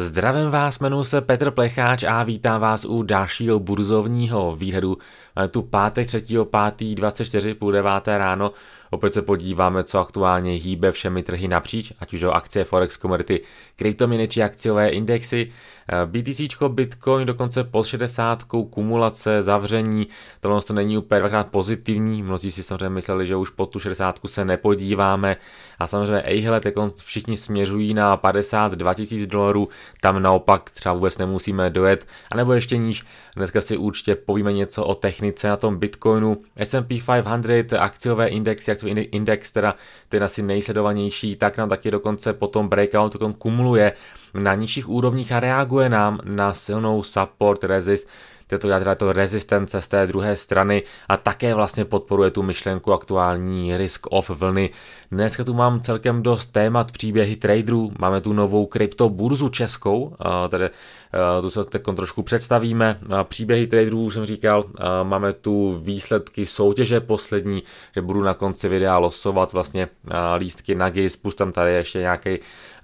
Zdravím vás, jmenuji se Petr Plecháč a vítám vás u dalšího burzovního výhledu tu pátek 3. 5. 24 půl 9. ráno opět se podíváme, co aktuálně hýbe všemi trhy napříč, ať už o akcie, forex, Commodity, kryptominy či akciové indexy. Eh, BTC, Bitcoin dokonce pod 60, kumulace, zavření, tohle to není úplně dvakrát pozitivní, mnozí si samozřejmě mysleli, že už pod tu 60 se nepodíváme a samozřejmě ejhle, všichni směřují na 52 000 dolarů, tam naopak třeba vůbec nemusíme dojet, anebo ještě níž, dneska si určitě povíme něco o technice stanice na tom Bitcoinu. S&P 500, akciové indexy, akciový index, teda ten asi nejsledovanější, tak nám taky dokonce po tom breakoutu tom kumuluje na nižších úrovních a reaguje nám na silnou support resist této, teda to rezistence z té druhé strany a také vlastně podporuje tu myšlenku aktuální risk of vlny, Dneska tu mám celkem dost témat příběhy traderů. Máme tu novou kryptoburzu českou, tady to se tak trošku představíme. Příběhy traderů jsem říkal, máme tu výsledky soutěže poslední, že budu na konci videa losovat vlastně lístky na GIS, plus tam tady ještě nějaký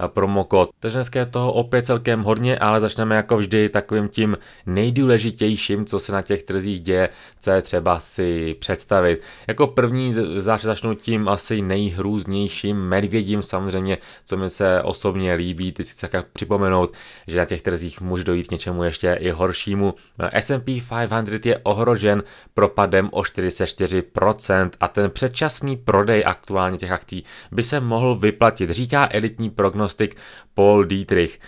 promokod. Takže dneska je toho opět celkem hodně, ale začneme jako vždy takovým tím nejdůležitějším, co se na těch trzích děje, co je třeba si představit. Jako první začnu tím asi nejhrů nejrůznějším medvědím samozřejmě, co mi se osobně líbí, ty si tak připomenout, že na těch trzích může dojít k něčemu ještě i horšímu. S&P 500 je ohrožen propadem o 44% a ten předčasný prodej aktuálně těch akcí by se mohl vyplatit, říká elitní prognostik Paul Dietrich.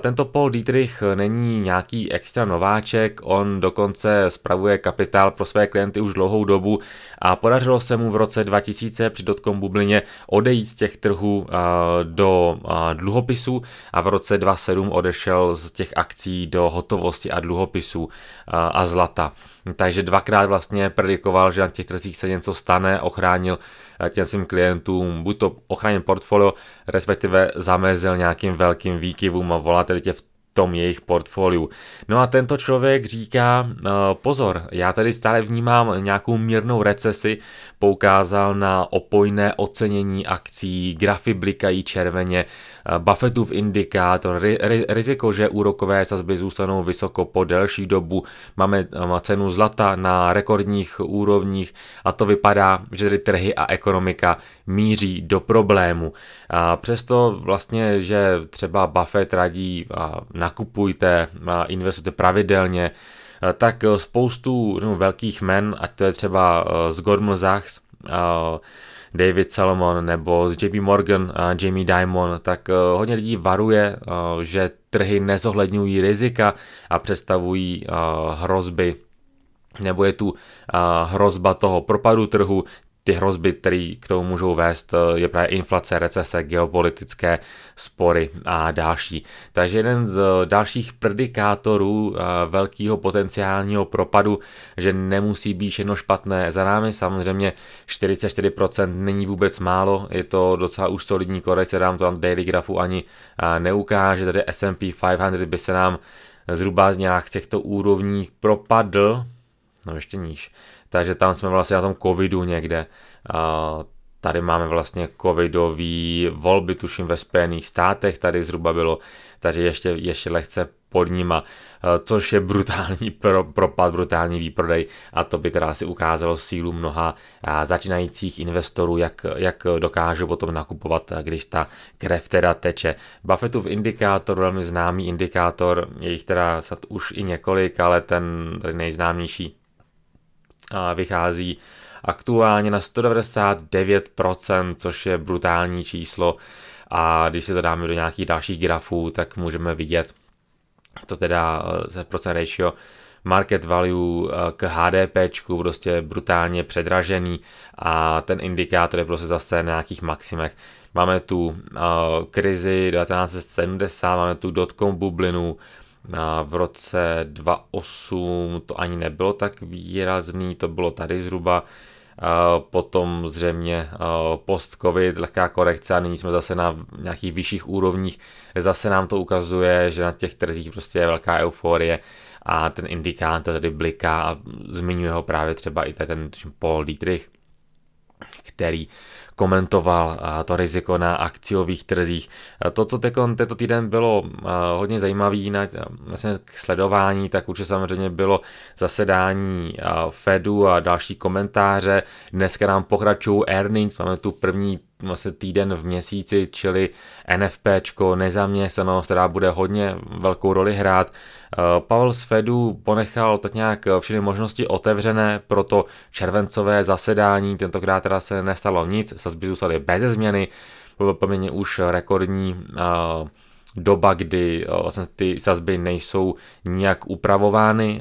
Tento Paul Dietrich není nějaký extra nováček, on dokonce spravuje kapitál pro své klienty už dlouhou dobu a podařilo se mu v roce 2000 při dotkom bublině odejít z těch trhů eh, do eh, dluhopisů a v roce 2007 odešel z těch akcí do hotovosti a dluhopisů eh, a zlata. Takže dvakrát vlastně predikoval, že na těch trzích se něco stane, ochránil těm svým klientům, buď to ochránil portfolio, respektive zamezil nějakým velkým výkyvům a volatilitě v tom jejich portfoliu. No a tento člověk říká, eh, pozor, já tady stále vnímám nějakou mírnou recesi, poukázal na opojné ocenění akcí, grafy blikají červeně, Eh, Buffettův indikátor, riziko, že úrokové sazby zůstanou vysoko po delší dobu, máme cenu zlata na rekordních úrovních a to vypadá, že tedy trhy a ekonomika míří do problému. A přesto vlastně, že třeba Buffett radí nakupujte, investujte pravidelně, eh, tak spoustu no, velkých men, ať to je třeba eh, z Gormlzachs, David Salomon nebo z JP Morgan Jamie Dimon, tak eh, hodně lidí varuje, eh, že trhy nezohledňují rizika a představují eh, hrozby nebo je tu hrozba toho propadu trhu, ty hrozby, které k tomu můžou vést, eh, je právě inflace, recese, geopolitické spory a další. Takže jeden z eh, dalších predikátorů eh, velkého potenciálního propadu, že nemusí být všechno špatné za námi, samozřejmě 44% není vůbec málo, je to docela už solidní korekce, dám to na daily grafu ani neukáže, tady S&P 500 by se nám zhruba z nějak těchto úrovních propadl, no ještě níž, takže tam jsme vlastně na tom covidu někde. Tady máme vlastně covidový volby, tuším ve Spojených státech tady zhruba bylo, takže ještě, ještě lehce pod nima, což je brutální pro, propad, brutální výprodej a to by teda si ukázalo sílu mnoha začínajících investorů, jak, jak dokážou potom nakupovat, když ta krev teda teče. Buffettův indikátor, velmi známý indikátor, je jich teda už i několik, ale ten tady nejznámější vychází aktuálně na 199%, což je brutální číslo. A když si to dáme do nějakých dalších grafů, tak můžeme vidět to teda eh, se procent ratio market value eh, k HDP, prostě brutálně předražený a ten indikátor je prostě zase na nějakých maximech. Máme tu uh, krizi 1970, máme tu dotcom bublinu, na, v roce 2008 to ani nebylo tak výrazný, to bylo tady zhruba, potom zřejmě post-covid, lehká korekce a nyní jsme zase na nějakých vyšších úrovních, zase nám to ukazuje, že na těch trzích prostě je velká euforie a ten indikátor tady bliká a zmiňuje ho právě třeba i ten Paul Dietrich, který komentoval to riziko na akciových trzích. To, co teď tento týden bylo hodně zajímavé na vlastně k sledování, tak určitě samozřejmě bylo zasedání Fedu a další komentáře. Dneska nám pokračují earnings, máme tu první vlastně týden v měsíci, čili NFPčko, nezaměstnanost, která bude hodně velkou roli hrát. Eh, Pavel z Fedu ponechal tak nějak všechny možnosti otevřené pro to červencové zasedání, tentokrát teda se nestalo nic, sazby zůstaly bez změny, bylo poměrně už rekordní eh, doba, kdy eh, vlastně ty sazby nejsou nijak upravovány.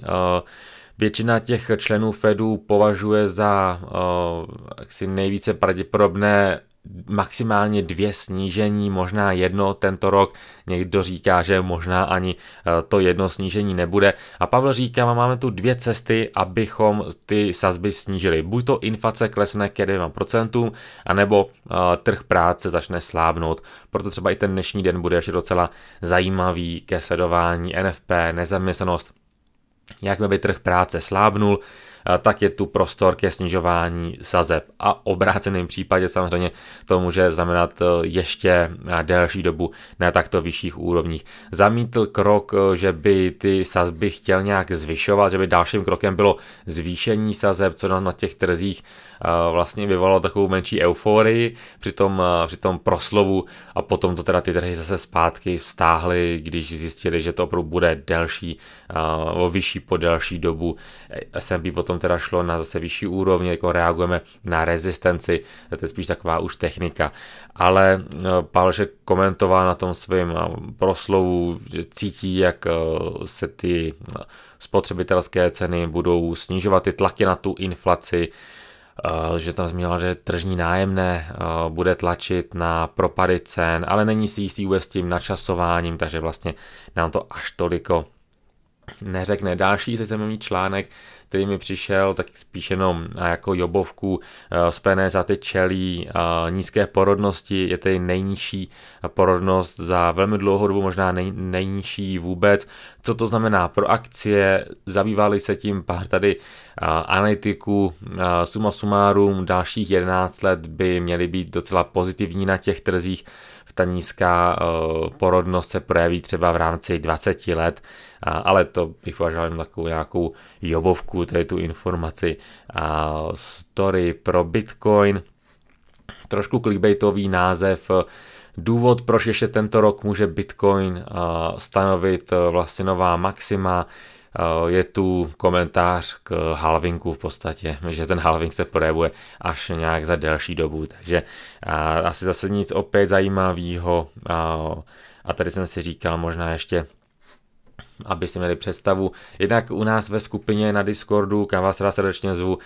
Většina těch členů Fedu považuje za uh, jaksi nejvíce pravděpodobné maximálně dvě snížení, možná jedno tento rok. Někdo říká, že možná ani e, to jedno snížení nebude. A Pavel říká, máme tu dvě cesty, abychom ty sazby snížili. Buď to inflace klesne ke 2%, anebo e, trh práce začne slábnout. Proto třeba i ten dnešní den bude ještě docela zajímavý ke sledování NFP, nezaměstnanost, jak by trh práce slábnul, Eh, tak je tu prostor ke snižování sazeb. A obráceným případě samozřejmě to může znamenat eh, ještě eh, delší dobu na takto vyšších úrovních. Zamítl krok, že by ty sazby chtěl nějak zvyšovat, že by dalším krokem bylo zvýšení sazeb, co na těch trzích vlastně vyvolalo takovou menší euforii při tom, při tom proslovu a potom to teda ty trhy zase zpátky stáhly, když zjistili, že to opravdu bude delší, o vyšší po delší dobu. S&P potom teda šlo na zase vyšší úrovně, jako reagujeme na rezistenci, to je spíš taková už technika. Ale e, Palšek komentoval na tom svém proslovu, že cítí, jak e, se ty e, spotřebitelské ceny budou snižovat ty tlaky na tu inflaci, Eh, že tam zmínila, že tržní nájemné eh, bude tlačit na propady cen, ale není si jistý vůbec tím načasováním, takže vlastně nám to až toliko neřekne. Další, teď budeme mít článek který mi přišel, tak spíš jenom jako jobovku eh, spojené za ty čelí eh, nízké porodnosti, je tedy nejnižší porodnost za velmi dlouhou dobu, možná nej, nejnižší vůbec. Co to znamená pro akcie? Zabývali se tím pár tady eh, analytiků, suma sumárum, dalších 11 let by měly být docela pozitivní na těch trzích, ta nízká eh, porodnost se projeví třeba v rámci 20 let, ale to bych považoval jen takovou nějakou jobovku, tady tu informaci. Story pro Bitcoin, trošku clickbaitový název, důvod, proč ještě tento rok může Bitcoin eh, stanovit eh, vlastně nová maxima, Eh, je tu komentář k halvinku v podstatě, že ten halving se projevuje až nějak za delší dobu, takže eh, asi zase nic opět zajímavého. Eh, a tady jsem si říkal možná ještě abyste měli představu. Jednak u nás ve skupině na Discordu, kam vás teda srdečně zvu,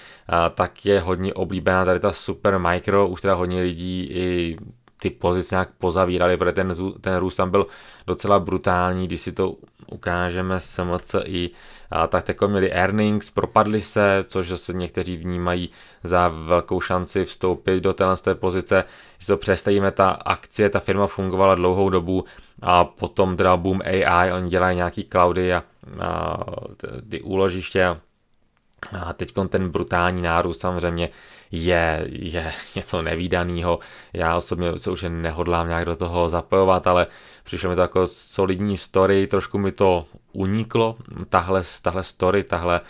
tak je hodně oblíbená tady ta Super Micro, už teda hodně lidí i ty pozice nějak pozavírali, protože ten, ten růst tam byl docela brutální, když si to ukážeme MCI, a tak jako měli earnings, propadli se, což se někteří vnímají za velkou šanci vstoupit do téhle té pozice. Když to přestajíme, ta akcie, ta firma fungovala dlouhou dobu a potom teda boom AI, oni dělají nějaký cloudy a, a ty úložiště a a teď ten brutální nárůst samozřejmě je, je něco nevýdaného. Já osobně se už nehodlám nějak do toho zapojovat, ale přišlo mi to jako solidní story, trošku mi to uniklo, tahle, tahle story, tahle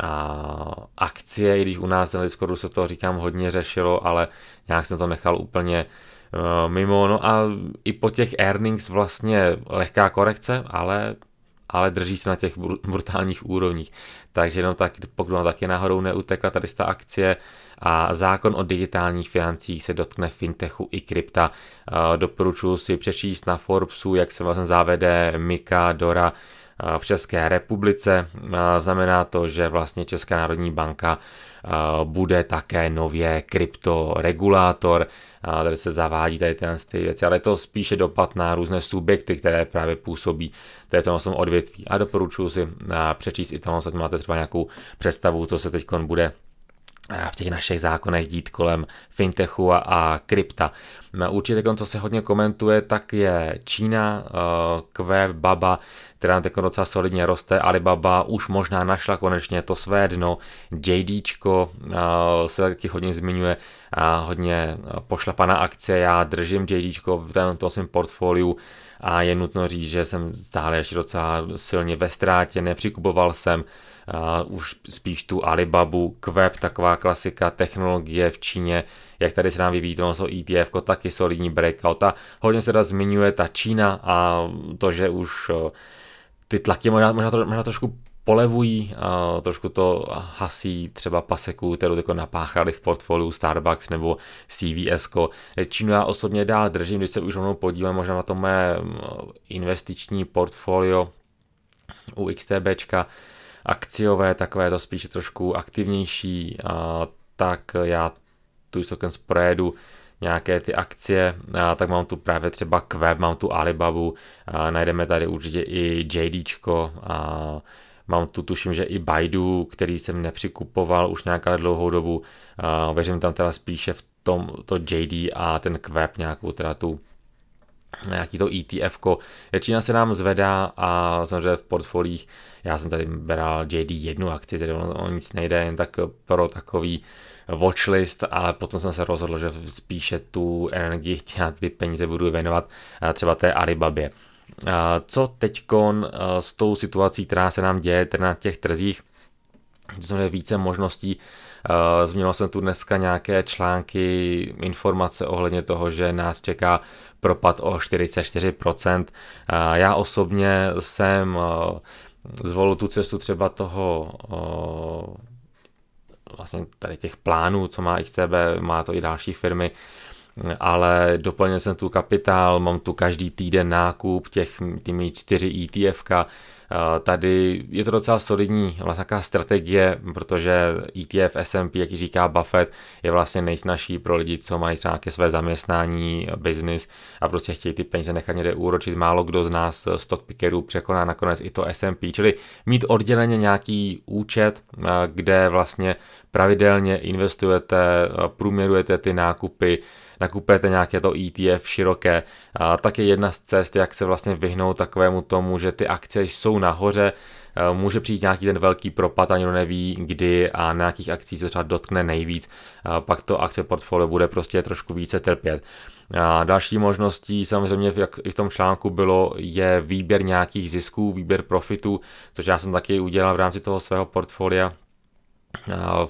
a, akcie, i když u nás na Discordu se to říkám hodně řešilo, ale nějak jsem to nechal úplně uh, mimo. No a i po těch earnings vlastně lehká korekce, ale ale drží se na těch brutálních úrovních takže jenom tak, pokud vám taky náhodou neutekla tady ta akcie a zákon o digitálních financích se dotkne fintechu i krypta. Eh, doporučuji si přečíst na Forbesu, jak se vlastně zavede Mika Dora eh, v České republice. Eh, znamená to, že vlastně Česká národní banka bude také nově kryptoregulátor. regulátor tady se zavádí tady tyhle ty věci, ale je to spíše dopad na různé subjekty, které právě působí tady v tomhle odvětví. A doporučuji si přečíst i tohle, ať máte třeba nějakou představu, co se teď bude v těch našich zákonech dít kolem fintechu a, a krypta. Určitě, co se hodně komentuje, tak je Čína, eh, Baba, která teď docela solidně roste. Alibaba už možná našla konečně to své dno. JD eh, se taky hodně zmiňuje a hodně eh, pošlapaná akce. Já držím JD v tom svém portfoliu a je nutno říct, že jsem stále ještě docela silně ve ztrátě, nepřikupoval jsem uh, už spíš tu Alibabu, Kweb taková klasika technologie v Číně, jak tady se nám vyvíjí to ETF, taky solidní breakout a hodně se teda zmiňuje ta Čína a to, že už uh, ty tlaky možná, možná, to, možná trošku polevují, a trošku to hasí třeba paseku, kterou jako napáchali v portfoliu Starbucks nebo CVS. -ko. Čínu já osobně dál držím, když se už rovnou podívám možná na to mé mm, investiční portfolio u XTBčka, akciové, takové to spíše trošku aktivnější, a tak já tu tokens projedu nějaké ty akcie, a tak mám tu právě třeba Kweb, mám tu Alibabu, a najdeme tady určitě i JDčko, a mám tu tuším, že i Baidu, který jsem nepřikupoval už nějaká dlouhou dobu, a věřím tam teda spíše v tom to JD a ten Kweb nějakou teda tu nějaký to ETF. -ko. Čína se nám zvedá a samozřejmě v portfolích já jsem tady bral JD jednu akci, tedy ono, ono nic nejde, jen tak pro takový watchlist, ale potom jsem se rozhodl, že spíše tu energii, ty peníze budu věnovat eh, třeba té Alibabě. Eh, co teď eh, s tou situací, která se nám děje na těch trzích, to je více možností. Změnil jsem tu dneska nějaké články, informace ohledně toho, že nás čeká propad o 44%. Já osobně jsem zvolil tu cestu třeba toho o, vlastně tady těch plánů, co má XTB, má to i další firmy, ale doplnil jsem tu kapitál, mám tu každý týden nákup těch mý čtyři etf Eh, tady je to docela solidní vlastně taková strategie, protože ETF S&P, jak ji říká Buffett, je vlastně nejsnažší pro lidi, co mají třeba nějaké své zaměstnání, biznis a prostě chtějí ty peníze nechat někde úročit. Málo kdo z nás stock pickerů překoná nakonec i to S&P, čili mít odděleně nějaký účet, eh, kde vlastně pravidelně investujete, eh, průměrujete ty nákupy, nakupujete nějaké to ETF široké, tak je jedna z cest, jak se vlastně vyhnout takovému tomu, že ty akcie jsou nahoře, může přijít nějaký ten velký propad a někdo neví kdy a na jakých akcí se třeba dotkne nejvíc, pak to akce portfolio bude prostě trošku více trpět. A další možností samozřejmě, jak i v tom článku bylo, je výběr nějakých zisků, výběr profitů, což já jsem taky udělal v rámci toho svého portfolia,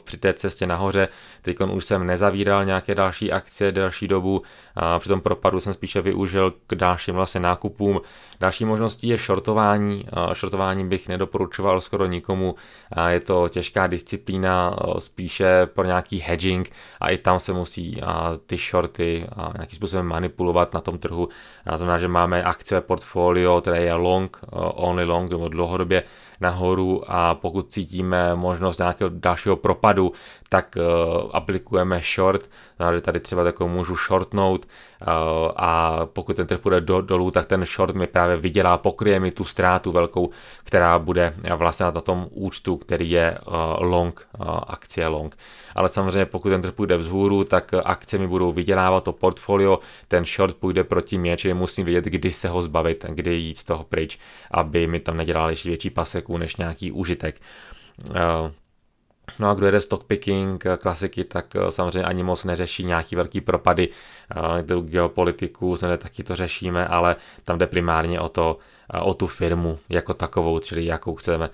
při té cestě nahoře. Teď už jsem nezavíral nějaké další akce další dobu, a při tom propadu jsem spíše využil k dalším vlastně nákupům. Další možností je shortování. Shortování bych nedoporučoval skoro nikomu. A je to těžká disciplína, spíše pro nějaký hedging a i tam se musí ty shorty nějakým způsobem manipulovat na tom trhu. A znamená, že máme akce portfolio, které je long, only long, nebo dlouhodobě nahoru a pokud cítíme možnost nějakého dalšího propadu, tak eh, aplikujeme short že tady třeba takovou můžu shortnout eh, a pokud ten trh půjde do, dolů, tak ten short mi právě vydělá, pokryje mi tu ztrátu velkou, která bude vlastně na tom účtu, který je eh, long, eh, akcie long. Ale samozřejmě pokud ten trh půjde vzhůru, tak akcie mi budou vydělávat to portfolio, ten short půjde proti mě, čili musím vědět, kdy se ho zbavit, kdy jít z toho pryč, aby mi tam nedělal ještě větší paseků než nějaký užitek. Uh, No a kdo jede stock picking, eh, klasiky, tak eh, samozřejmě ani moc neřeší nějaký velký propady eh, do geopolitiku, samozřejmě taky to řešíme, ale tam jde primárně o to, o tu firmu jako takovou, čili jakou chceme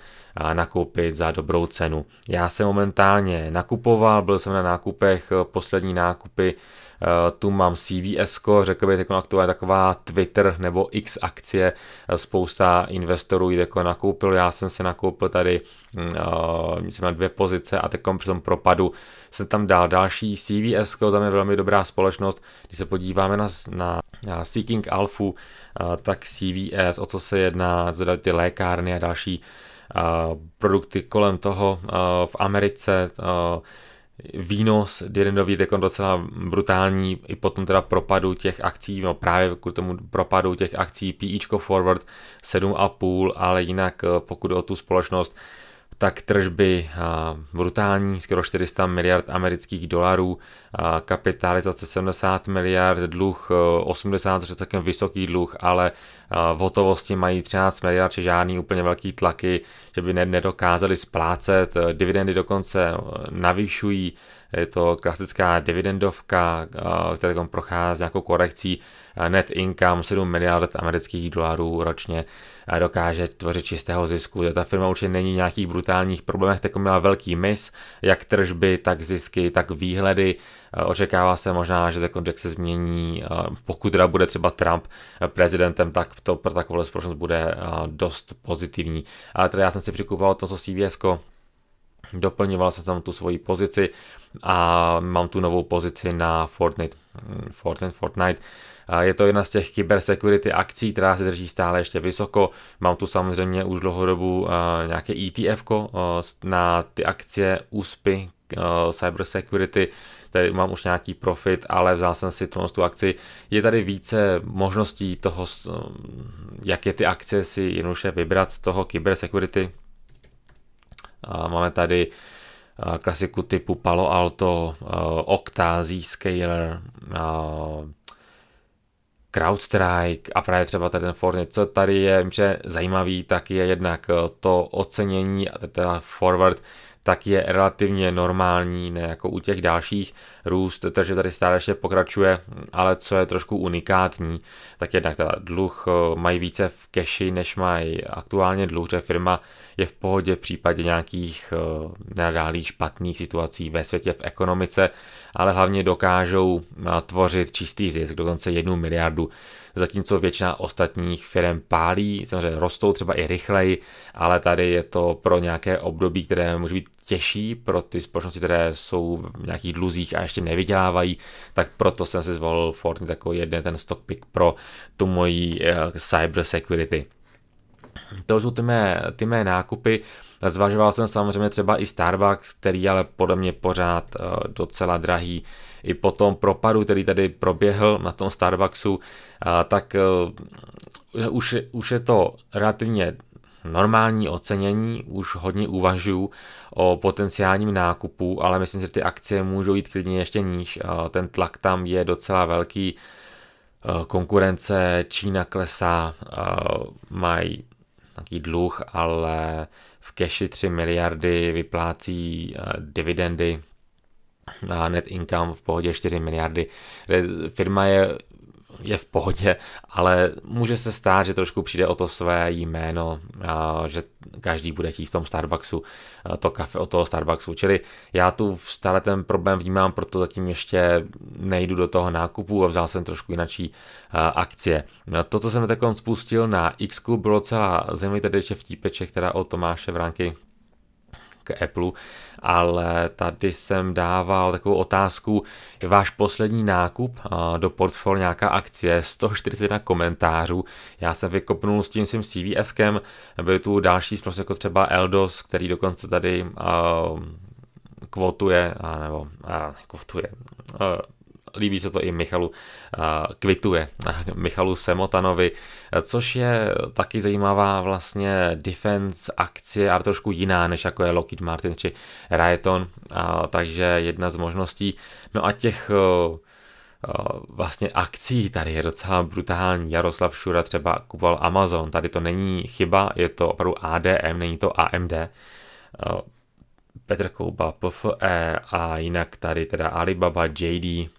nakoupit za dobrou cenu. Já jsem momentálně nakupoval, byl jsem na nákupech, poslední nákupy Eh, tu mám CVS, řekl bych jako aktuálně taková Twitter nebo X akcie, eh, spousta investorů jde jako nakoupil, já jsem se nakoupil tady jsem mm, eh, na dvě pozice a teď při tom propadu jsem tam dal další CVS, za mě velmi dobrá společnost, když se podíváme na, na, Seeking Alpha, tak CVS, o co se jedná, ty lékárny a další produkty kolem toho v Americe, výnos dividendový je jako docela brutální i potom teda propadu těch akcí, no právě kvůli tomu propadu těch akcí PIčko Forward 7,5, ale jinak eh, pokud o tu společnost tak tržby brutální, skoro 400 miliard amerických dolarů, kapitalizace 70 miliard, dluh 80, e, což je celkem vysoký dluh, ale e, v hotovosti mají 13 miliard, či žádný úplně velký tlaky, že by nedokázali splácet, e, dividendy dokonce navýšují, je to klasická dividendovka, která prochází nějakou korekcí, net income 7 miliard amerických dolarů ročně, dokáže tvořit čistého zisku. Ta firma určitě není v nějakých brutálních problémech, tak měla velký mis, jak tržby, tak zisky, tak výhledy. E, očekává se možná, že ten kontext se změní, e, pokud teda bude třeba Trump prezidentem, tak to pro takovou společnost bude e, dost pozitivní. Ale teda já jsem si přikupoval to, co CVS doplňoval jsem tam tu svoji pozici a mám tu novou pozici na Fortnite. Mm, Fortnite, Fortnite je to jedna z těch security akcí, která se drží stále ještě vysoko. Mám tu samozřejmě už dlouhodobu eh, nějaké ETF eh, na ty akcie USPy, eh, Security, tady mám už nějaký profit, ale vzal jsem si tu, tu akci. Je tady více možností toho, jak je ty akcie si jednoduše vybrat z toho Security. Máme tady klasiku typu Palo Alto, Octa, Zscaler, CrowdStrike a právě třeba ten Fortnite. Co tady je, že zajímavý, tak je jednak eh, to ocenění a teda forward tak je relativně normální, ne jako u těch dalších růst, takže tady stále ještě pokračuje, ale co je trošku unikátní, tak jednak teda dluh eh, mají více v keši, než mají aktuálně dluh, že firma je v pohodě v případě nějakých eh, nadálých špatných situací ve světě v ekonomice, ale hlavně dokážou eh, tvořit čistý zisk, dokonce jednu miliardu zatímco většina ostatních firm pálí, samozřejmě rostou třeba i rychleji, ale tady je to pro nějaké období, které může být těžší pro ty společnosti, které jsou v nějakých dluzích a ještě nevydělávají, tak proto jsem si zvolil Fortnite jako jeden ten stock pick pro tu moji eh, cyber security. To jsou ty mé, ty mé nákupy. Zvažoval jsem samozřejmě třeba i Starbucks, který ale podle mě pořád eh, docela drahý. I po tom propadu, který tady proběhl na tom Starbucksu, eh, tak eh, už, už je to relativně normální ocenění, už hodně uvažuju o potenciálním nákupu, ale myslím, že ty akcie můžou jít klidně ještě níž. Ten tlak tam je docela velký. Konkurence Čína klesá, mají nějaký dluh, ale v keši 3 miliardy, vyplácí eh, dividendy a net income v pohodě 4 miliardy. Firma je je v pohodě, ale může se stát, že trošku přijde o to své jméno, že každý bude chtít v tom Starbucksu to kafe od toho Starbucksu. Čili já tu stále ten problém vnímám, proto zatím ještě nejdu do toho nákupu a vzal jsem trošku jinačí akcie. No, to, co jsem teď spustil na X, bylo celá země, tedy ještě vtipeček, která od Tomáše Vránky k Apple, ale tady jsem dával takovou otázku, váš poslední nákup do portfolia nějaká akcie, 141 komentářů, já jsem vykopnul s tím svým CVSkem, Byl tu další prostě jako třeba Eldos, který dokonce tady uh, kvotuje, nebo uh, kvotuje, uh, líbí se to i Michalu Kvituje, Michalu Semotanovi, což je taky zajímavá vlastně defense akcie, ale trošku jiná, než jako je Lockheed Martin či Raytheon, takže jedna z možností. No a těch vlastně akcí tady je docela brutální. Jaroslav Šura třeba kupoval Amazon, tady to není chyba, je to opravdu ADM, není to AMD. Petr Kouba, PFE a jinak tady teda Alibaba, JD,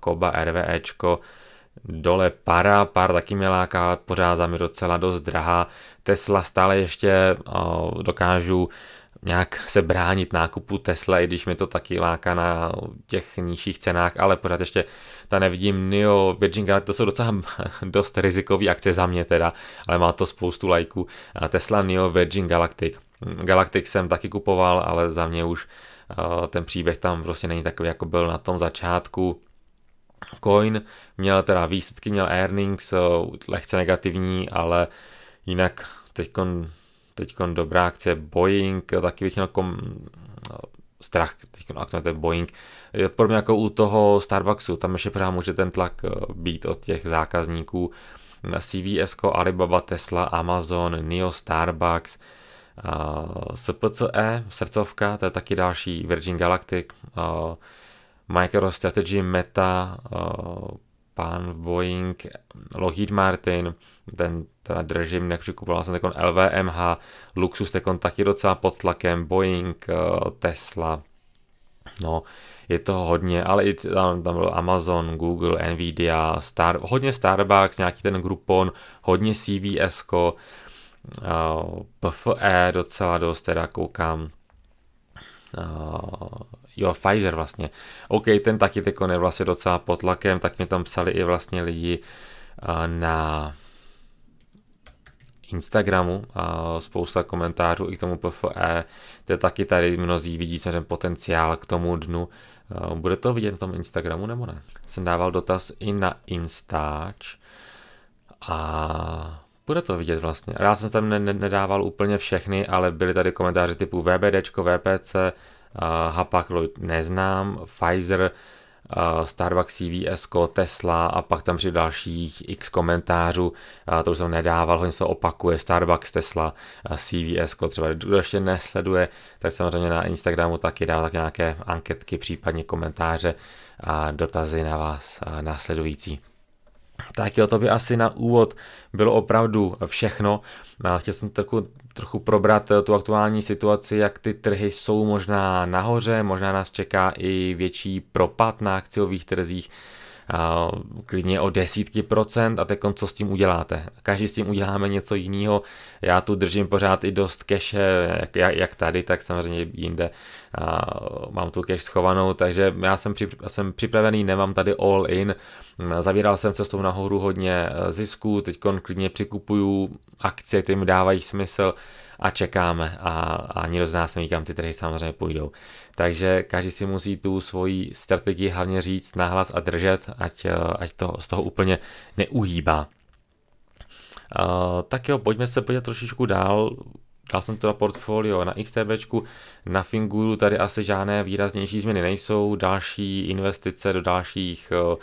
Koba RVEčko, dole para, par taky mě láká, pořád za mě docela dost drahá. Tesla stále ještě dokážu nějak se bránit nákupu Tesla, i když mi to taky láká na těch nižších cenách, ale pořád ještě ta nevidím NIO, Virgin Galactic, to jsou docela dost rizikové akce za mě teda, ale má to spoustu lajků. Tesla, NIO, Virgin Galactic. Galactic jsem taky kupoval, ale za mě už Eh, ten příběh tam prostě není takový, jako byl na tom začátku. Coin měl teda výsledky, měl earnings, eh, lehce negativní, ale jinak teďkon, teďkon dobrá akce Boeing, eh, taky bych měl kom, strach, teď aktuálně Boeing, podobně jako u toho Starbucksu, tam ještě právě může ten tlak být od těch zákazníků, CVS, Alibaba, Tesla, Amazon, Neo, Starbucks, SPCE, srdcovka, to je taky další Virgin Galactic, MicroStrategy, Meta, Pan Boeing, Lockheed Martin, ten teda držím, jak kupoval jsem tekon LVMH, Luxus tekon taky docela pod tlakem, Boeing, Tesla, no, je toho hodně, ale i tam, tam byl Amazon, Google, Nvidia, Star, hodně Starbucks, nějaký ten Groupon, hodně CVS, PFE docela dost, teda koukám. Jo, Pfizer vlastně. OK, ten taky teď je vlastně docela pod tlakem, tak mě tam psali i vlastně lidi na Instagramu a spousta komentářů i k tomu PFE, to je taky tady mnozí vidí samozřejmě potenciál k tomu dnu. Bude to vidět na tom Instagramu nebo ne? Jsem dával dotaz i na Instač a bude to vidět vlastně. Já jsem tam ne- nedával úplně všechny, ale byly tady komentáře typu VBD, VPC, uh, eh, Hapak neznám, Pfizer, uh, Starbucks CVS, Tesla a pak tam při dalších x komentářů, uh, to už jsem nedával, hodně se opakuje, Starbucks, Tesla, uh, CVS, třeba kdo ještě nesleduje, tak samozřejmě na Instagramu taky dávám tak nějaké anketky, případně komentáře a dotazy na vás uh, následující. Tak jo, to by asi na úvod bylo opravdu všechno. Chtěl jsem trochu, trochu probrat eh, tu aktuální situaci, jak ty trhy jsou možná nahoře, možná nás čeká i větší propad na akciových trzích klidně o desítky procent a teď co s tím uděláte. Každý s tím uděláme něco jiného. Já tu držím pořád i dost keše, jak, jak tady, tak samozřejmě jinde a mám tu cash schovanou, takže já jsem, při, jsem připravený, nemám tady all in. Zavíral jsem se s tou nahoru hodně e, zisku. teď klidně přikupuju akcie, které mi dávají smysl a čekáme a, a nikdo z nás neví, kam ty trhy samozřejmě půjdou. Takže každý si musí tu svoji strategii hlavně říct nahlas a držet, ať, eh, ať to z toho úplně neuhýbá. Uh, tak jo, pojďme se podívat trošičku dál. Dal jsem to na portfolio na XTB, na Finguru tady asi žádné výraznější změny nejsou, další investice do dalších eh,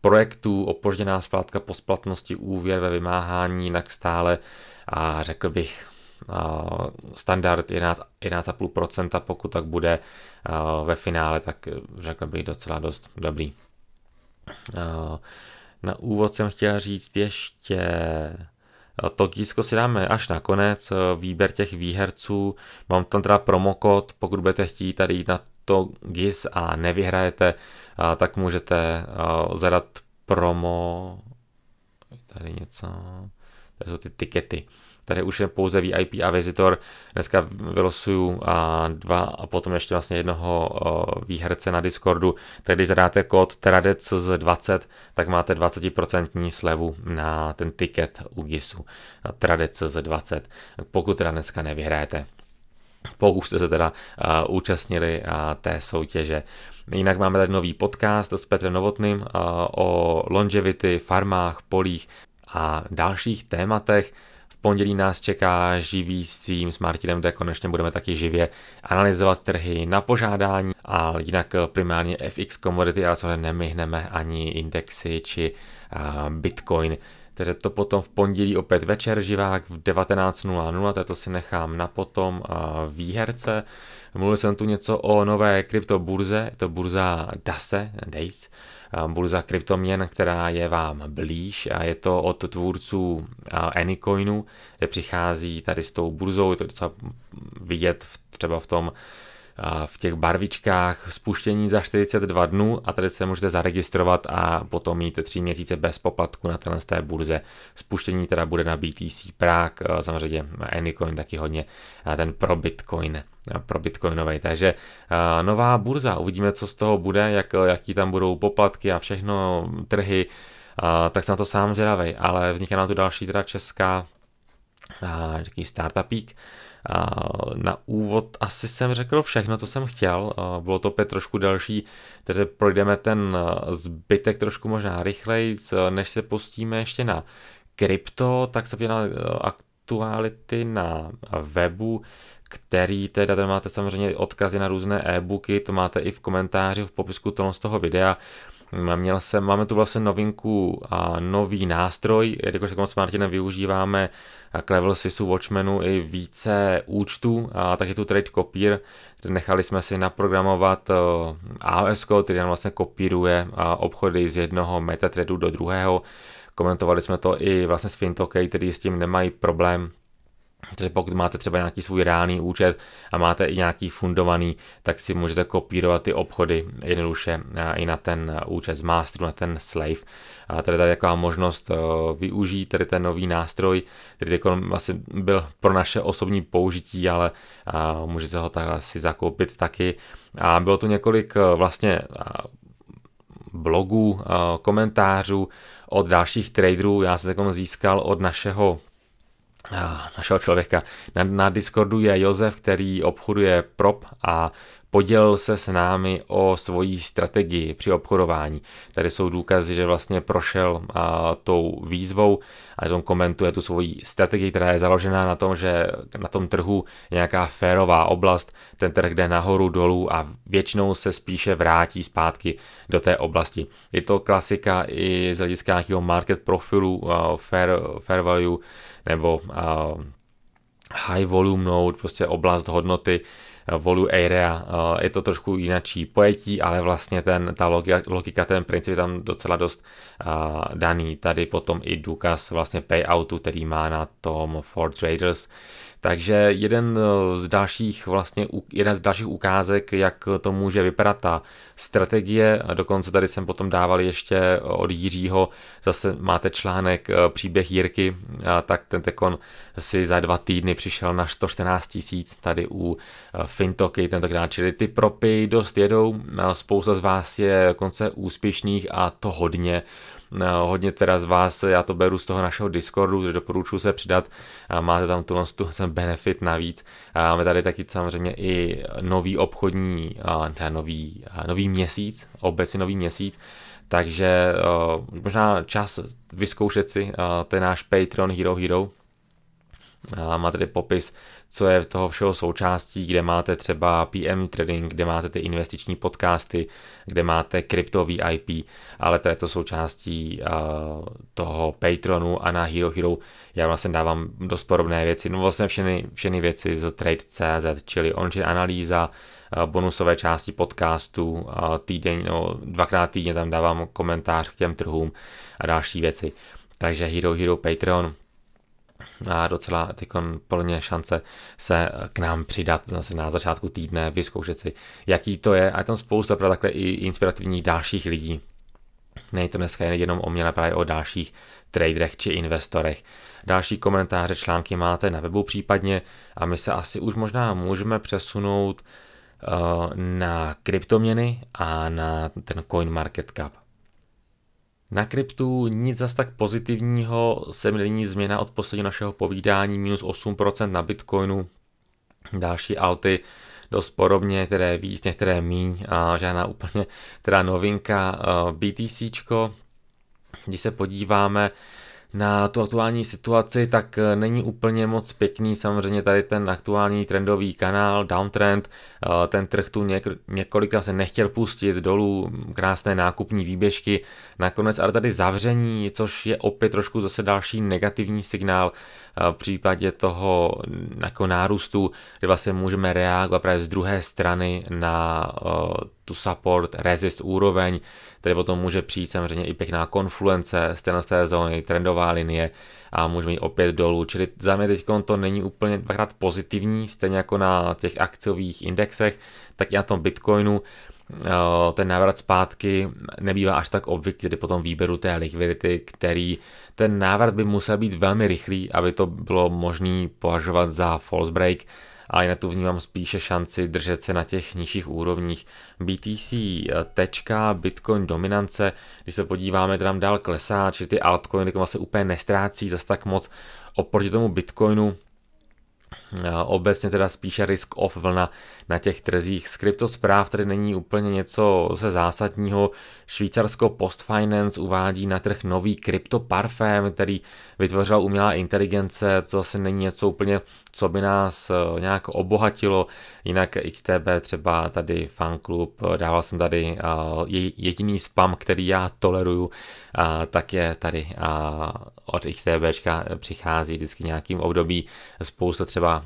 projektů, opožděná splátka po splatnosti, úvěr ve vymáhání, na stále a řekl bych standard 11,5%, 11 pokud tak bude ve finále, tak řekl bych docela dost dobrý. Na úvod jsem chtěl říct ještě to gízko si dáme až na konec, výběr těch výherců, mám tam teda promokod, pokud budete chtít tady jít na to GIS a nevyhrajete, tak můžete zadat promo, tady něco, tady jsou ty tikety. Tady už je pouze VIP a Visitor. Dneska vylosuju a dva a potom ještě vlastně jednoho výherce na Discordu. Tak když zadáte kód z 20 tak máte 20% slevu na ten tiket u GISu. z 20 pokud teda dneska nevyhráte pokud jste se teda uh, účastnili uh, té soutěže. Jinak máme tady nový podcast s Petrem Novotným uh, o longevity, farmách, polích a dalších tématech pondělí nás čeká živý stream s Martinem, kde konečně budeme taky živě analyzovat trhy na požádání a jinak eh, primárně FX komodity, ale samozřejmě nemyhneme ani indexy či eh, Bitcoin. Tedy to potom v pondělí opět večer živák v 19.00, tak to si nechám na potom eh, výherce. Mluvil jsem tu něco o nové kryptoburze, je to burza DASE, DACE, Ehm, burza kryptoměn, která je vám blíž a je to od tvůrců eh, Anycoinu, kde přichází tady s tou burzou, je to docela vidět v, třeba v tom v těch barvičkách spuštění za 42 dnů a tady se můžete zaregistrovat a potom mít 3 měsíce bez poplatku na téhle té burze. Spuštění teda bude na BTC Prague, eh, samozřejmě Anycoin taky hodně, ten pro Bitcoin eh, pro bitcoinovej. Takže eh, nová burza, uvidíme, co z toho bude, jak, jaký tam budou poplatky a všechno, trhy, tak se na to sám zvědavej, ale vzniká nám tu další teda česká nějaký startupík, na úvod asi jsem řekl všechno, co jsem chtěl. Bylo to opět trošku další, takže projdeme ten zbytek trošku možná rychleji, než se pustíme ještě na krypto, tak se na aktuality na webu, který teda tam máte samozřejmě odkazy na různé e-booky, to máte i v komentáři v popisku toho z toho videa, Měl jsem, máme tu vlastně novinku a nový nástroj, jelikož jako s Martinem využíváme k level sisu Watchmenu i více účtů a je tu trade kopír, nechali jsme si naprogramovat eh, AOS, který nám vlastně kopíruje obchody z jednoho metatradu do druhého. Komentovali jsme to i vlastně s Fintokej, který s tím nemají problém, takže pokud máte třeba nějaký svůj reálný účet a máte i nějaký fundovaný, tak si můžete kopírovat ty obchody jednoduše eh, i na ten eh, účet z masteru, na ten slave. A tady tady taková možnost eh, využít tady ten nový nástroj, který vlastně byl pro naše osobní použití, ale můžete ho takhle si zakoupit taky. A bylo to několik vlastně blogů, komentářů od dalších traderů. Já jsem získal od našeho našel člověka. Na, na Discordu je Josef, který obchoduje prop a podělil se s námi o svoji strategii při obchodování. Tady jsou důkazy, že vlastně prošel a, tou výzvou a on komentuje tu svoji strategii, která je založená na tom, že na tom trhu je nějaká férová oblast, ten trh jde nahoru, dolů a většinou se spíše vrátí zpátky do té oblasti. Je to klasika i z hlediska nějakého market profilu, fair, fair value, nebo uh, high volume node, prostě oblast hodnoty, volu area, je to trošku jinačí pojetí, ale vlastně ten, ta logika, logika, ten princip je tam docela dost daný. Tady potom i důkaz vlastně payoutu, který má na tom Ford Traders, takže jeden eh, z dalších vlastně, jeden z dalších ukázek, jak to může vypadat ta strategie, dokonce tady jsem potom dával ještě od Jiřího, zase máte článek eh, Příběh Jirky, tak ten tekon si za dva týdny přišel na 114 tisíc tady u eh, Fintoky tentokrát, čili ty propy dost jedou, spousta z vás je dokonce úspěšných a to hodně, Eh, hodně teda z vás, eh, já to beru z toho našeho Discordu, že doporučuji se přidat. Eh, máte tam tu, ten benefit navíc. Máme tady taky samozřejmě i nový obchodní, teda nový, nový měsíc, obecně nový měsíc, takže možná čas vyzkoušet si ten náš Patreon Hero Hero, Máte tady popis co je toho všeho součástí, kde máte třeba PM trading, kde máte ty investiční podcasty, kde máte krypto VIP, ale to je to součástí uh, toho Patronu a na Hero Hero já vlastně dávám dost podobné věci, no vlastně všechny, všechny věci z Trade.cz, čili on analýza, eh, bonusové části podcastu, eh, týden, no, dvakrát týdně tam dávám komentář k těm trhům a další věci. Takže Hero Hero Patreon, a docela tykon plně šance se k nám přidat zase na začátku týdne, vyzkoušet si, jaký to je a je tam spousta pro takhle i inspirativních dalších lidí. Nej to dneska je jenom o mě, ale právě o dalších traderech či investorech. Další komentáře, články máte na webu případně a my se asi už možná můžeme přesunout eh, na kryptoměny a na ten CoinMarketCap. Na kryptu nic zas tak pozitivního se není změna od posledního našeho povídání, minus 8% na Bitcoinu, další alty dost podobně, které víc, některé míň a žádná úplně teda novinka eh, BTC. Když se podíváme na tu aktuální situaci, tak eh, není úplně moc pěkný samozřejmě tady ten aktuální trendový kanál, downtrend, eh, ten trh tu něk- několika se nechtěl pustit dolů, krásné nákupní výběžky, nakonec ale tady zavření, což je opět trošku zase další negativní signál eh, v případě toho mm, jako nárůstu, kdy vlastně můžeme reagovat právě z druhé strany na tu support, resist úroveň, tedy potom může přijít samozřejmě i pěkná konfluence z té zóny, trendová linie a můžeme jít opět dolů. Čili za mě teď to není úplně dvakrát pozitivní, stejně jako na těch akciových indexech, tak i na tom Bitcoinu eh, ten návrat zpátky nebývá až tak obvyklý, tedy potom výběru té likvidity, který ten návrat by musel být velmi rychlý, aby to bylo možné považovat za false break, a jinak tu vnímám spíše šanci držet se na těch nižších úrovních. BTC eh, tečka, Bitcoin dominance, když se podíváme, tam dál klesá, či ty altcoiny se vlastně úplně nestrácí zas tak moc oproti tomu Bitcoinu, Eh, obecně teda spíše risk-off vlna na těch trzích. Z kryptospráv tady není úplně něco ze zásadního. Švýcarsko Post Finance uvádí na trh nový kryptoparfém, který vytvořila umělá inteligence, co zase není něco úplně, co by nás eh, nějak obohatilo. Jinak XTB třeba tady fanklub, eh, dával jsem tady jediný spam, který já toleruju, tak je tady od XTBčka přichází vždycky nějakým období spousta třeba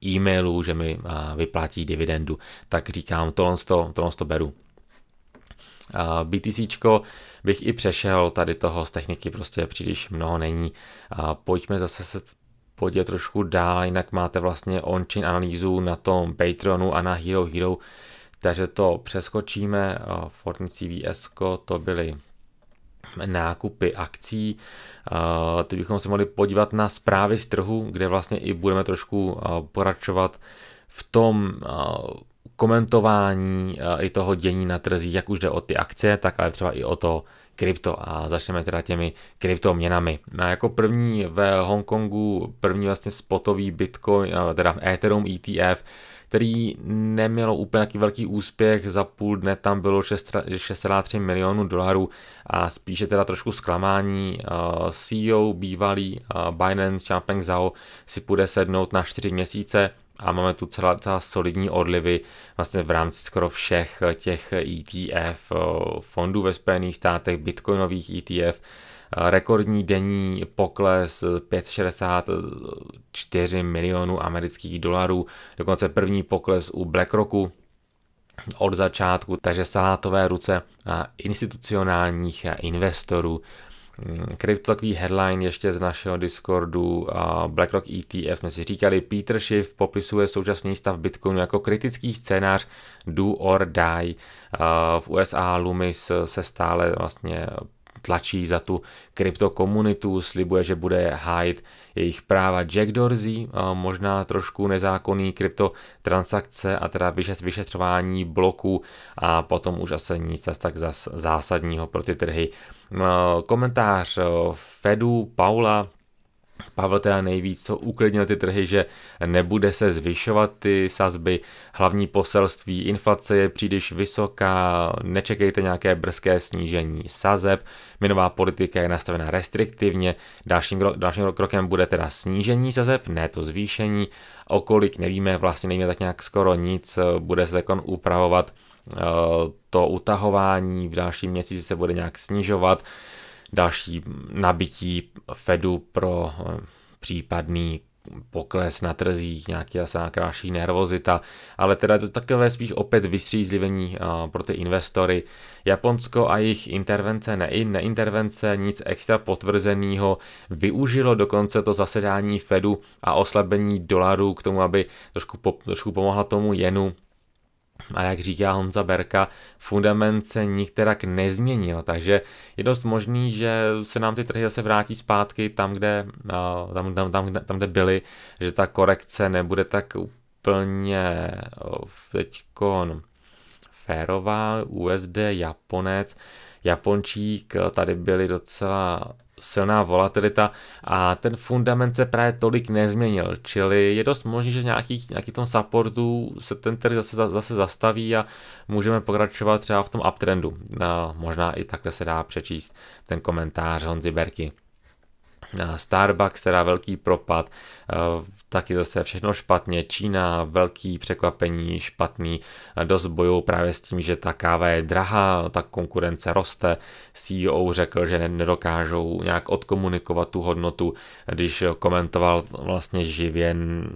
e mailu že mi vyplatí dividendu, tak říkám, tohle to, tohle to beru. BTC bych i přešel, tady toho z techniky prostě příliš mnoho není. Pojďme zase se podívat trošku dál, jinak máte vlastně on-chain analýzu na tom Patreonu a na Hero Hero, takže to přeskočíme. Fortnite CVS, to byly nákupy akcí. Teď bychom se mohli podívat na zprávy z trhu, kde vlastně i budeme trošku poračovat v tom komentování i toho dění na trzích, jak už jde o ty akce, tak ale třeba i o to krypto a začneme teda těmi kryptoměnami. No a jako první v Hongkongu, první vlastně spotový Bitcoin, teda Ethereum ETF, který nemělo úplně nějaký velký úspěch, za půl dne tam bylo 6,3 milionů dolarů a spíše teda trošku zklamání. Eh, CEO bývalý eh, Binance Changpeng Zhao si půjde sednout na 4 měsíce, a máme tu celá, celá solidní odlivy vlastně v rámci skoro všech těch ETF eh, fondů ve Spojených státech, bitcoinových ETF, Eh, rekordní denní pokles 564 eh, milionů amerických dolarů, dokonce první pokles u BlackRocku od začátku, takže salátové ruce eh, institucionálních investorů. Mm, krypto takový headline ještě z našeho Discordu BlackRock ETF jsme si říkali, Peter Schiff popisuje současný stav Bitcoinu jako kritický scénář do or die. V USA Lumis se stále vlastně tlačí za tu kryptokomunitu, slibuje, že bude hájit jejich práva Jack Dorsey, eh, možná trošku nezákonný kryptotransakce a teda vyšetřování bloků a potom už asi nic tak zásadního pro ty trhy. Eh, komentář eh, Fedu Paula Pavel teda nejvíc, co uklidnil ty trhy, že nebude se zvyšovat ty sazby. Hlavní poselství, inflace je příliš vysoká, nečekejte nějaké brzké snížení sazeb, minová politika je nastavena restriktivně, dalším, dalším krokem bude teda snížení sazeb, ne to zvýšení, okolik nevíme, vlastně nevíme tak nějak skoro nic, bude se takon upravovat eh, to utahování, v dalším měsíci se bude nějak snižovat, další nabití Fedu pro eh, případný pokles na trzích, nějaký asi nakráší nervozita, ale teda to takové spíš opět vystřízlivení eh, pro ty investory. Japonsko a jejich intervence, ne, neintervence, nic extra potvrzeného, využilo dokonce to zasedání Fedu a oslabení dolarů k tomu, aby trošku, po, trošku pomohla tomu jenu a jak říká Honza Berka, fundament se nikterak nezměnil, takže je dost možný, že se nám ty trhy zase vrátí zpátky tam, kde, tam, tam, tam, tam, kde byly, že ta korekce nebude tak úplně teďkon férová, USD, Japonec, Japončík, tady byly docela silná volatilita a ten fundament se právě tolik nezměnil, čili je dost možné, že nějaký, nějaký tom supportu se ten trh zase, zase zastaví a můžeme pokračovat třeba v tom uptrendu. No, možná i takhle se dá přečíst ten komentář Honzi Berky. Starbucks, teda velký propad, eh, taky zase všechno špatně. Čína, velký překvapení, špatný, dost bojů právě s tím, že ta káva je drahá, ta konkurence roste. CEO řekl, že nedokážou nějak odkomunikovat tu hodnotu, když komentoval vlastně živě eh,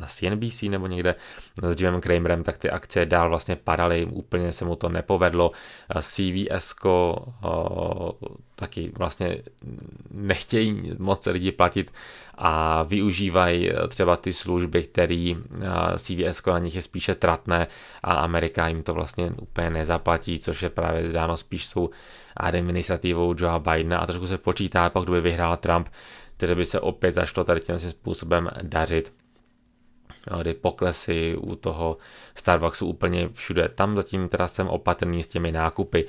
na CNBC nebo někde s Jimem Kramerem, tak ty akcie dál vlastně padaly, úplně se mu to nepovedlo. CVS taky vlastně nechtějí moc lidi platit a využívají eh, třeba ty služby, které eh, CVS na nich je spíše tratné a Amerika jim to vlastně úplně nezaplatí, což je právě zdáno spíš tou administrativou Joea Bidena a trošku se počítá, pak kdyby vyhrál Trump, tedy by se opět zašlo tady tím způsobem dařit kdy poklesy u toho Starbucksu úplně všude. Tam zatím teda jsem opatrný s těmi nákupy.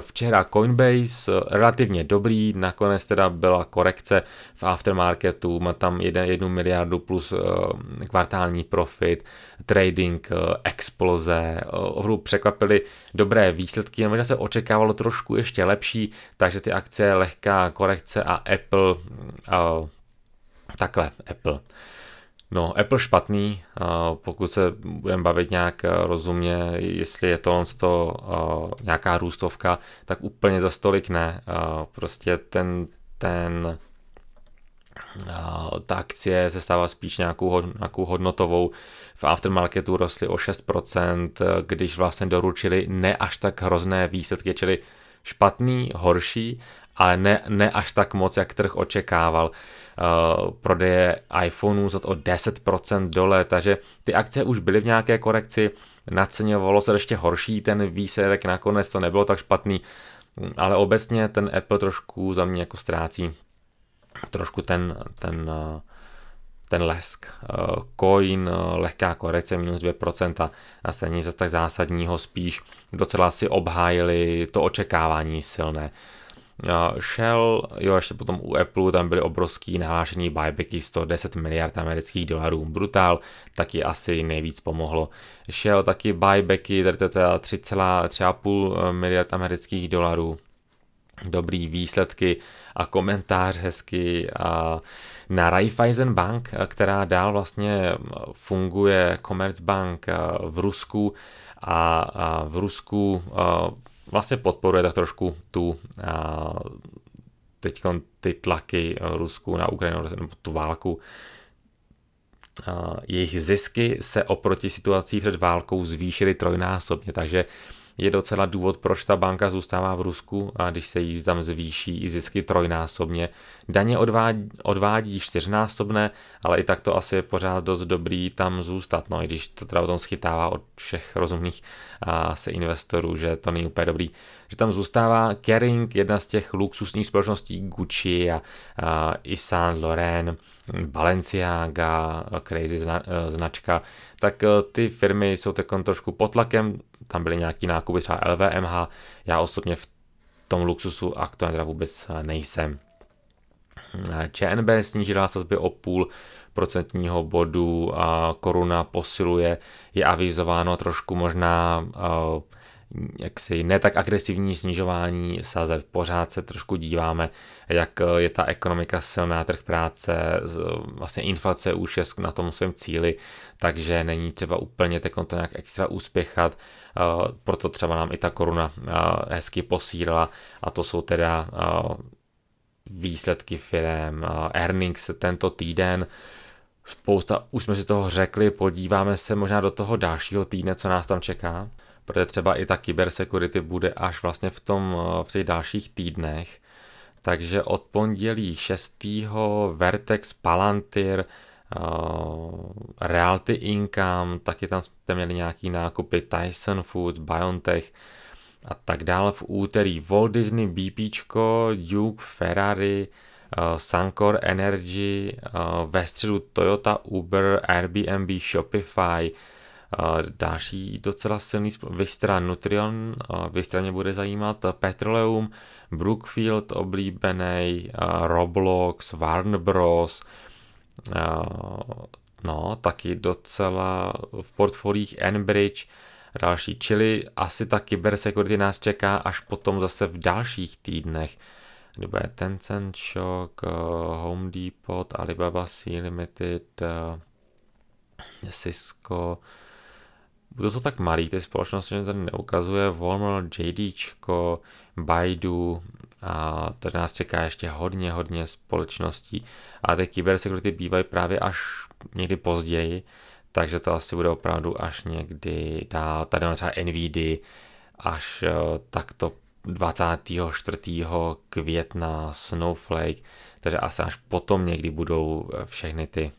Včera Coinbase relativně dobrý, nakonec teda byla korekce v aftermarketu, má tam 1 miliardu plus eh, kvartální profit, trading, eh, exploze, hru eh, překvapily dobré výsledky možná se očekávalo trošku ještě lepší, takže ty akce lehká korekce a Apple, takhle Apple. No, Apple špatný, pokud se budeme bavit nějak e, rozumně, jestli je to, to e, nějaká růstovka, tak úplně za stolik ne. Prostě ten, ten ta akcie se stává spíš nějakou, nějakou hodnotovou. V aftermarketu rostly o 6%, e, když vlastně doručili ne až tak hrozné výsledky, čili špatný, horší, ale ne, ne až tak moc, jak trh očekával. Eh, prodeje iPhoneů zat o 10% dole, takže ty akce už byly v nějaké korekci, naceňovalo se ještě horší ten výsledek, nakonec to nebylo tak špatný, hm, ale obecně ten Apple trošku za mě jako ztrácí trošku ten, ten, eh, ten lesk. Eh, coin, lehká korekce, minus 2%, se nic tak zásadního, spíš docela si obhájili to očekávání silné šel, jo, ještě potom u Apple, tam byly obrovský nahlášení buybacky 110 miliard amerických dolarů, brutál, taky asi nejvíc pomohlo. Šel taky buybacky, tady to 3,5 eh, miliard amerických dolarů, dobrý výsledky a komentář hezky a na Raiffeisen Bank, eh, která dál vlastně eh, funguje Commerzbank v Rusku a v Rusku vlastně podporuje tak trošku tu a, teď ty tlaky e, Rusku na Ukrajinu, nebo tu válku. A, e, jejich zisky se oproti situací před válkou zvýšily trojnásobně, takže je docela důvod, proč ta banka zůstává v Rusku a když se jí tam zvýší i zisky trojnásobně. Daně odvádí, odvádí čtyřnásobné, ale i tak to asi je pořád dost dobrý tam zůstat, no i když to teda tom schytává od všech rozumných a se investorů, že to není úplně dobrý. Že tam zůstává Kering, jedna z těch luxusních společností Gucci a, a i Saint Laurent, Balenciaga, crazy zna, e, značka, tak e, ty firmy jsou takovým trošku pod tlakem, tam byly nějaký nákupy, třeba LVMH, já osobně v tom luxusu aktuálně teda vůbec nejsem. Eh, ČNB snížila sazby o půl procentního bodu a koruna posiluje, je avizováno trošku možná uh, jaksi ne tak agresivní snižování sazeb. Pořád se trošku díváme, jak eh, je ta ekonomika silná, trh práce, vlastně inflace už je na tom svém cíli, takže není třeba úplně teď to nějak extra úspěchat, eh, proto třeba nám i ta koruna eh, hezky posílila a to jsou teda výsledky firm earnings tento týden, Spousta, už jsme si toho řekli, podíváme se možná do toho dalšího týdne, co nás tam čeká protože třeba i ta cybersecurity bude až vlastně v, tom, eh, v těch dalších týdnech. Takže od pondělí 6. Vertex, Palantir, uh, eh, Realty Income, taky tam jste měli nějaký nákupy, Tyson Foods, Biontech a tak dále. V úterý Walt Disney, BP, Duke, Ferrari, uh, eh, Suncor Energy, uh, ve středu Toyota, Uber, Airbnb, Shopify, Další docela silný, Vistra Nutrion, Vistra mě bude zajímat, Petroleum, Brookfield oblíbený, Roblox, Warn Bros, no, taky docela v portfolích Enbridge, další, čili asi ta cybersecurity nás čeká až potom zase v dalších týdnech, kdy bude Tencent Shock, Home Depot, Alibaba C Limited, Cisco, to tak malý ty společnosti, že tady neukazuje Walmart, JDčko, Baidu a tady nás čeká ještě hodně, hodně společností a ty cybersecurity bývají právě až někdy později, takže to asi bude opravdu až někdy dál, tady máme třeba NVD až eh, takto 24. května Snowflake, takže asi až potom někdy budou eh, všechny ty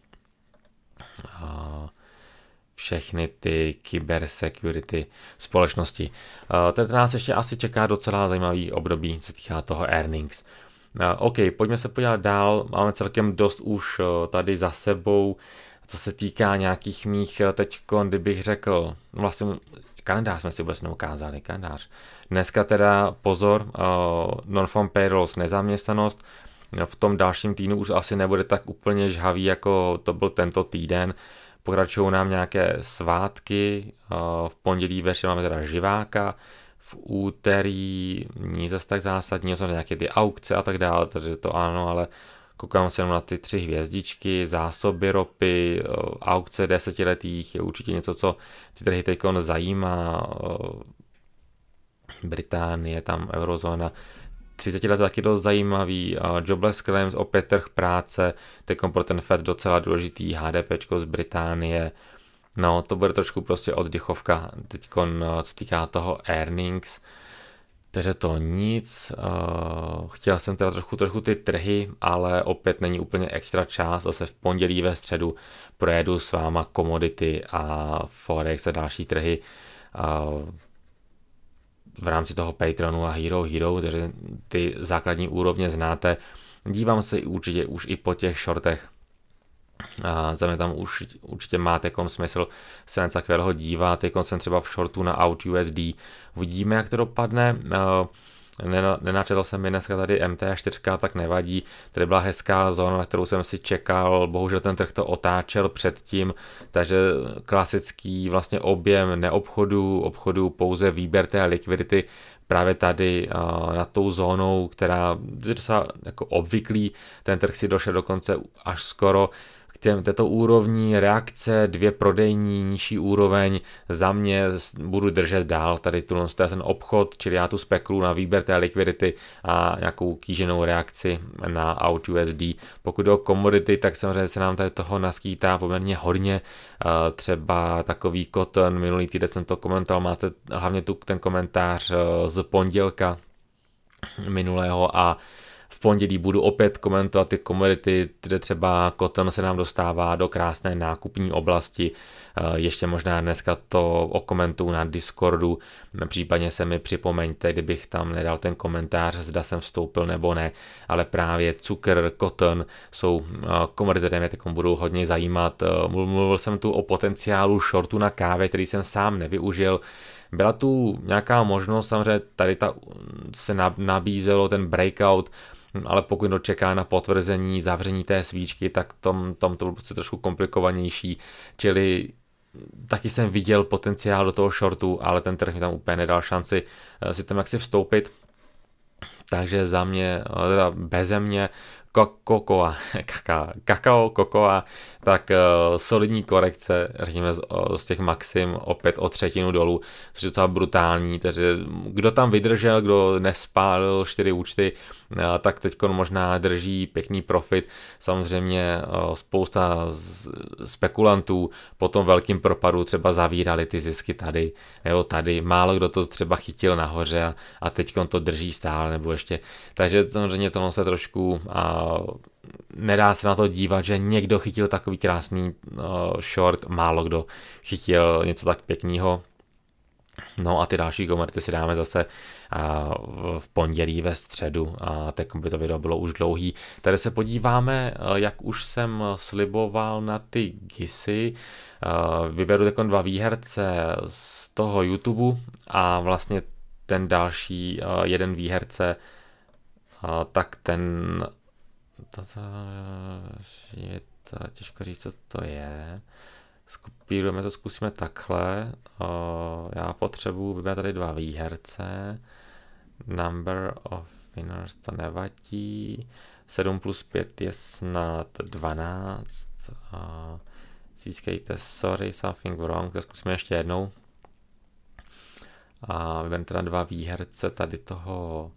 uh, všechny ty security společnosti. Eh, tento nás ještě asi čeká docela zajímavý období, co týká toho earnings. Eh, OK, pojďme se podívat dál, máme celkem dost už eh, tady za sebou, co se týká nějakých mých teď, kdybych řekl, no vlastně kalendář jsme si vůbec neukázali, kalendář. Dneska teda pozor, non-farm payrolls, nezaměstnanost, v tom dalším týdnu už asi nebude tak úplně žhavý, jako to byl tento týden pokračují nám nějaké svátky, eh, v pondělí večer máme teda živáka, v úterý nic zase tak zásadní, jsou nějaké ty aukce a tak dále, takže to ano, ale koukám se jenom na ty tři hvězdičky, zásoby ropy, eh, aukce desetiletých je určitě něco, co ty trhy teď zajímá. Eh, Británie, tam eurozóna, 30 let taky dost zajímavý. Jobless Claims, opět trh práce, teď pro ten FED docela důležitý HDP z Británie. No, to bude trošku prostě oddychovka teď, eh, co týká toho earnings. Takže to nic. Eh, chtěl jsem teda trochu, trochu ty trhy, ale opět není úplně extra čas. Zase v pondělí ve středu projedu s váma komodity a forex a další trhy eh, v rámci toho Patreonu a Hero Hero, takže ty základní úrovně znáte. Dívám se určitě už i po těch shortech. A za mě tam už určitě má kon smysl se na takového dívat, tekom jsem třeba v shortu na USD. Uvidíme, jak to dopadne. Uh, nenačetl jsem mi dneska tady MT4, tak nevadí. Tady byla hezká zóna, na kterou jsem si čekal, bohužel ten trh to otáčel předtím, takže klasický vlastně objem neobchodů, obchodů pouze výběr té likvidity právě tady nad tou zónou, která je docela jako obvyklý, ten trh si došel dokonce až skoro těm, této úrovni reakce, dvě prodejní, nižší úroveň, za mě budu držet dál tady tu, ten obchod, čili já tu speklu na výběr té likvidity a nějakou kýženou reakci na out USD. Pokud jde o komodity, tak samozřejmě se nám tady toho naskýtá poměrně hodně, eh, třeba takový koton, minulý týden jsem to komentoval, máte hlavně tu ten komentář eh, z pondělka minulého a v pondělí budu opět komentovat ty komodity, kde třeba kotel se nám dostává do krásné nákupní oblasti. Eh, ještě možná dneska to komentu na Discordu, případně se mi připomeňte, kdybych tam nedal ten komentář, zda jsem vstoupil nebo ne, ale právě cukr, koton jsou eh, komodity, které mě teď budou hodně zajímat. Eh, mluvil jsem tu o potenciálu shortu na kávě, který jsem sám nevyužil. Byla tu nějaká možnost, samozřejmě tady ta, se nabízelo ten breakout, Hm, ale pokud dočeká na potvrzení zavření té svíčky, tak tom, tom to bylo prostě trošku komplikovanější, čili hm, taky jsem viděl potenciál do toho shortu, ale ten trh mi tam úplně nedal šanci eh, si tam jaksi vstoupit, takže za mě, eh, teda beze mě, kokoa, kaka, kakao, kokoa tak uh, solidní korekce, řekněme, z, eh, z těch maxim opět o třetinu dolů, což je docela brutální, takže kdo tam vydržel, kdo nespálil čtyři účty, uh, tak teď možná drží pěkný profit, samozřejmě uh, spousta z, spekulantů po tom velkým propadu třeba zavírali ty zisky tady nebo tady, málo kdo to třeba chytil nahoře a, a teď to drží stále nebo ještě, takže samozřejmě to se trošku uh, nedá se na to dívat, že někdo chytil takový krásný uh, short, málo kdo chytil něco tak pěkného. No a ty další komerty si dáme zase eh, v pondělí ve středu, a tak by to video bylo už dlouhý. Tady se podíváme, eh, jak už jsem sliboval na ty gisy. Vyberu takové dva výherce z toho YouTube a vlastně ten další jeden výherce, tak ten to je to těžko říct, co to je. Skopírujeme to, zkusíme takhle. Já potřebuji vybrat tady dva výherce. Number of winners to nevadí. 7 plus 5 je snad 12. Získejte sorry, something wrong, to zkusíme ještě jednou. A vybrat teda dva výherce tady toho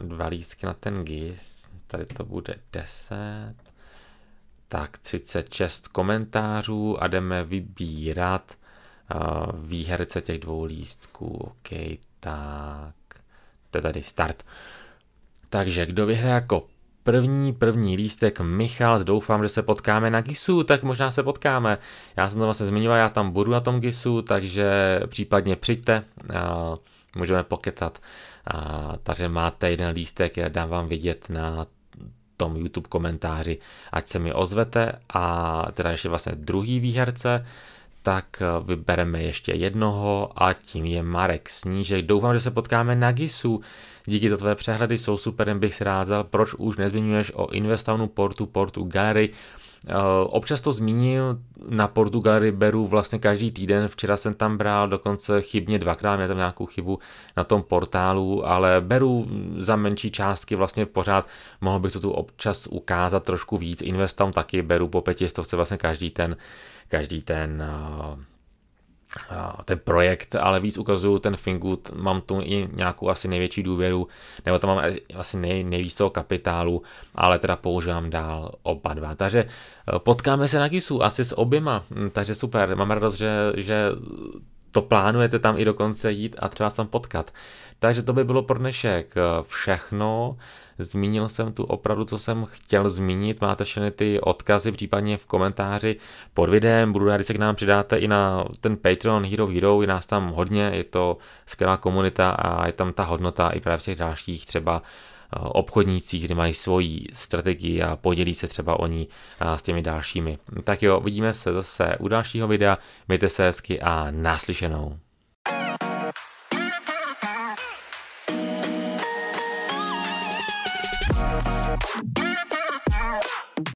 dva lístky na ten GIS tady to bude 10. Tak 36 komentářů a jdeme vybírat uh, výherce těch dvou lístků. OK, tak to je tady start. Takže kdo vyhraje jako první, první lístek Michal, doufám, že se potkáme na GISu, tak možná se potkáme. Já jsem to vlastně zmiňoval, já tam budu na tom GISu, takže případně přijďte, uh, můžeme pokecat. A, eh, takže máte jeden lístek, já dám vám vidět na tom YouTube komentáři, ať se mi ozvete a teda ještě vlastně druhý výherce, tak eh, vybereme ještě jednoho a tím je Marek Snížek. Doufám, že se potkáme na GISu. Díky za tvé přehledy, jsou super, bych si rázal, proč už nezmiňuješ o Investownu Portu Portu Gallery, Eh, občas to zmíním, na Portugali beru vlastně každý týden, včera jsem tam bral dokonce chybně dvakrát, měl tam nějakou chybu na tom portálu, ale beru za menší částky vlastně pořád, mohl bych to tu občas ukázat trošku víc, invest taky beru po pětistovce vlastně každý ten, každý ten eh, ten projekt, ale víc ukazuju ten Fingut, mám tu i nějakou asi největší důvěru, nebo tam mám asi nej, nejvíc toho kapitálu, ale teda používám dál oba dva. Takže e, potkáme se na KISu asi s oběma, hm, takže super, mám radost, že, že to plánujete tam i dokonce jít a třeba se tam potkat. Takže to by bylo pro dnešek e, všechno. Zmínil jsem tu opravdu, co jsem chtěl zmínit. Máte všechny ty odkazy případně v komentáři pod videem. Budu rád, když se k nám přidáte i na ten Patreon Hero Hero. Je nás tam hodně, je to skvělá komunita a je tam ta hodnota i právě v těch dalších třeba eh, obchodníci, kdy mají svoji strategii a podělí se třeba o ní eh, s těmi dalšími. Tak jo, vidíme se zase u dalšího videa, mějte se hezky a naslyšenou.